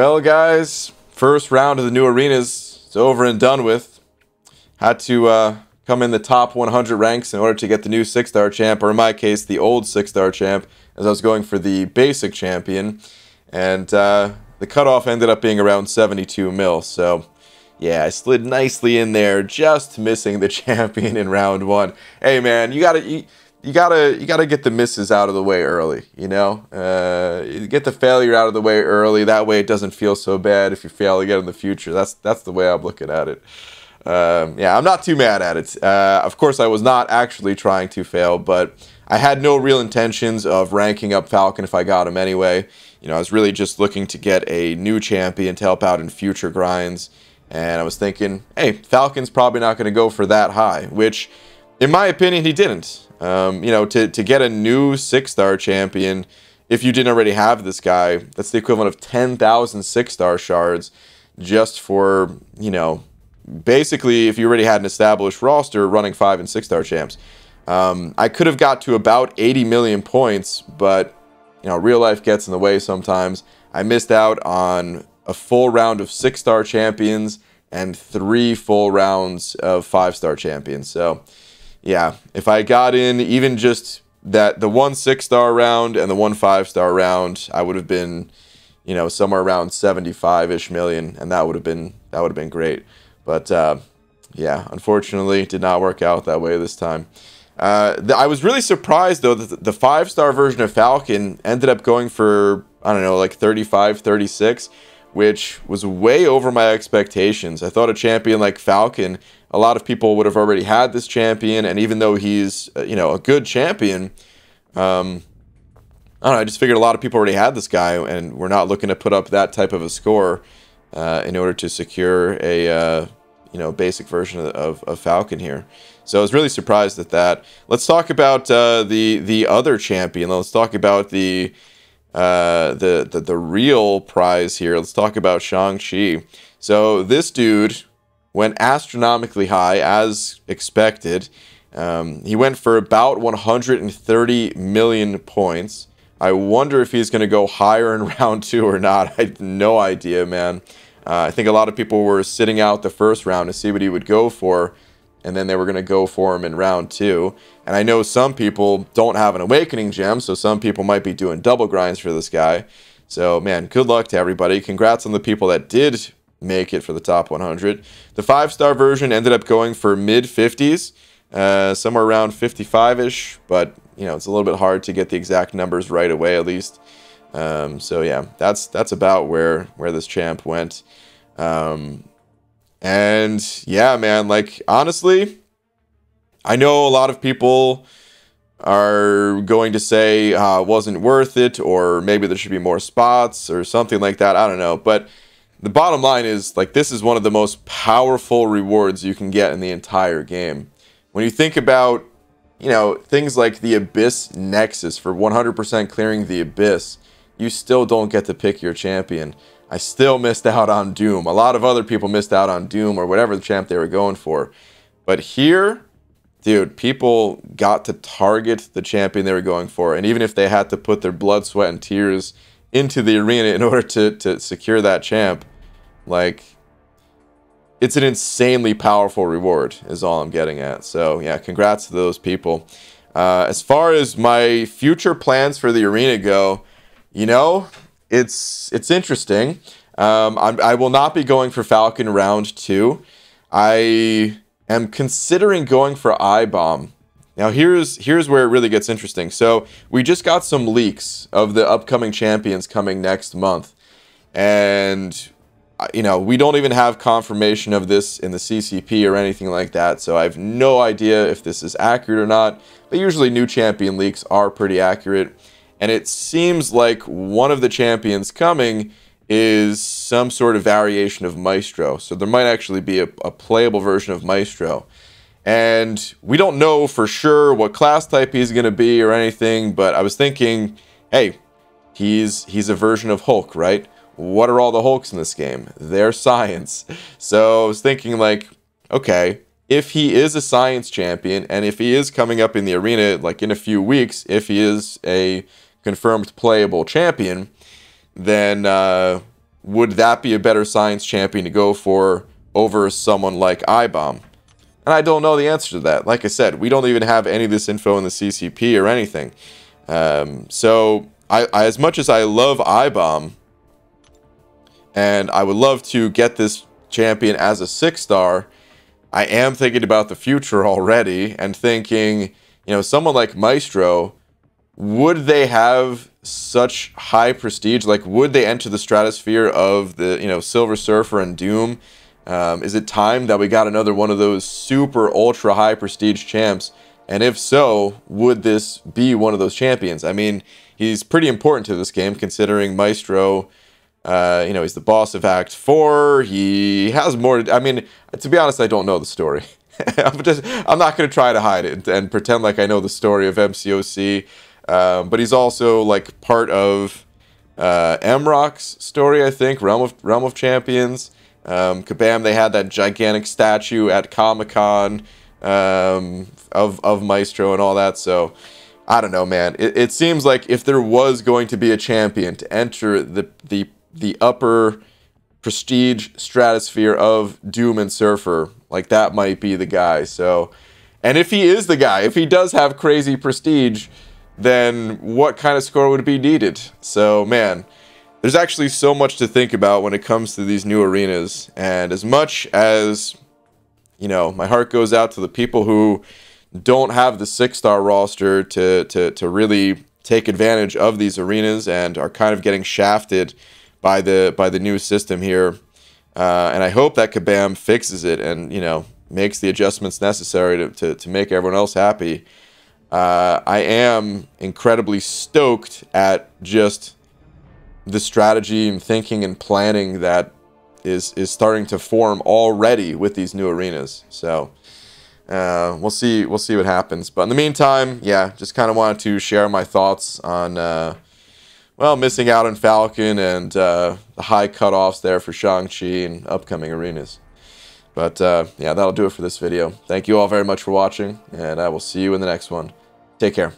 Well, guys, first round of the new arenas is over and done with. Had to uh, come in the top 100 ranks in order to get the new six-star champ, or in my case, the old six-star champ, as I was going for the basic champion. And uh, the cutoff ended up being around 72 mil, so... Yeah, I slid nicely in there, just missing the champion in round one. Hey, man, you gotta... You, you gotta you gotta get the misses out of the way early. You know, uh, get the failure out of the way early. That way, it doesn't feel so bad if you fail again in the future. That's that's the way I'm looking at it. Um, yeah, I'm not too mad at it. Uh, of course, I was not actually trying to fail, but I had no real intentions of ranking up Falcon if I got him anyway. You know, I was really just looking to get a new champion to help out in future grinds. And I was thinking, hey, Falcon's probably not going to go for that high, which, in my opinion, he didn't. Um, you know, to, to get a new six star champion, if you didn't already have this guy, that's the equivalent of 10,000 six star shards just for, you know, basically if you already had an established roster running five and six star champs. Um, I could have got to about 80 million points, but, you know, real life gets in the way sometimes. I missed out on a full round of six star champions and three full rounds of five star champions. So, yeah, if I got in even just that the one six star round and the one five star round, I would have been, you know, somewhere around 75 ish million, and that would have been that would have been great. But uh, yeah, unfortunately, did not work out that way this time. Uh, the, I was really surprised though that the five star version of Falcon ended up going for I don't know like 35, 36 which was way over my expectations. I thought a champion like Falcon, a lot of people would have already had this champion, and even though he's uh, you know a good champion, um, I don't know. I just figured a lot of people already had this guy, and we're not looking to put up that type of a score uh, in order to secure a uh, you know basic version of, of, Falcon here. So I was really surprised at that. Let's talk about uh, the the other champion. Let's talk about the uh, the, the, the real prize here. Let's talk about Shang-Chi. So this dude went astronomically high, as expected. Um, he went for about 130 million points. I wonder if he's going to go higher in round two or not. I have no idea, man. Uh, I think a lot of people were sitting out the first round to see what he would go for and then they were going to go for him in round two. And I know some people don't have an Awakening Gem, so some people might be doing double grinds for this guy. So, man, good luck to everybody. Congrats on the people that did make it for the top 100. The five star version ended up going for mid 50s, uh, somewhere around 55 ish, but you know, it's a little bit hard to get the exact numbers right away, at least. Um, so yeah, that's that's about where where this champ went. Um, and yeah, man, like honestly, I know a lot of people are going to say uh, wasn't worth it, or maybe there should be more spots or something like that. I don't know. But the bottom line is like this is one of the most powerful rewards you can get in the entire game. When you think about, you know, things like the Abyss Nexus for 100% clearing the Abyss, you still don't get to pick your champion. I still missed out on Doom. A lot of other people missed out on Doom or whatever the champ they were going for. But here, dude, people got to target the champion they were going for. And even if they had to put their blood, sweat, and tears into the arena in order to, to secure that champ, like, it's an insanely powerful reward, is all I'm getting at. So, yeah, congrats to those people. Uh, as far as my future plans for the arena go, you know, it's it's interesting. Um, i will not be going for Falcon round two. I am considering going for I bomb. Now here's here's where it really gets interesting. So we just got some leaks of the upcoming champions coming next month, and uh, you know we don't even have confirmation of this in the CCP or anything like that. So I have no idea if this is accurate or not. But usually new champion leaks are pretty accurate. And it seems like one of the champions coming is some sort of variation of Maestro. So there might actually be a, a playable version of Maestro. And we don't know for sure what class type he's going to be or anything, but I was thinking, hey, he's he's a version of Hulk, right? What are all the Hulks in this game? They're science. So I was thinking like, okay, if he is a science champion and if he is coming up in the arena like in a few weeks, if he is a confirmed playable champion, then uh, would that be a better science champion to go for over someone like IBOM? And I don't know the answer to that. Like I said, we don't even have any of this info in the CCP or anything. Um, so, I, I, as much as I love IBOM, and I would love to get this champion as a six star, I am thinking about the future already and thinking, you know, someone like Maestro would they have such high prestige? Like, would they enter the stratosphere of the you know Silver Surfer and Doom? Um, is it time that we got another one of those super ultra high prestige champs? And if so, would this be one of those champions? I mean, he's pretty important to this game considering Maestro. Uh, you know, he's the boss of Act Four. He has more. I mean, to be honest, I don't know the story. I'm just. I'm not going to try to hide it and pretend like I know the story of MCOC. Um, but he's also like part of uh, Emrock's story, I think, Realm of Realm of Champions. Um, Kabam, they had that gigantic statue at Comic Con um, of of Maestro and all that. So I don't know, man. It, it seems like if there was going to be a champion to enter the the the upper prestige stratosphere of Doom and Surfer, like that might be the guy. So, and if he is the guy, if he does have crazy prestige, then what kind of score would be needed? So, man, there's actually so much to think about when it comes to these new arenas. And as much as, you know, my heart goes out to the people who don't have the six star roster to, to, to really take advantage of these arenas and are kind of getting shafted by the by the new system here. Uh, and I hope that Kabam fixes it and, you know, makes the adjustments necessary to, to, to make everyone else happy uh, I am incredibly stoked at just the strategy and thinking and planning that is is starting to form already with these new arenas. So uh, we'll see we'll see what happens. But in the meantime, yeah, just kind of wanted to share my thoughts on uh, well missing out on Falcon and uh, the high cutoffs there for Shang Chi and upcoming arenas. But uh, yeah, that'll do it for this video. Thank you all very much for watching, and I will see you in the next one. Take care.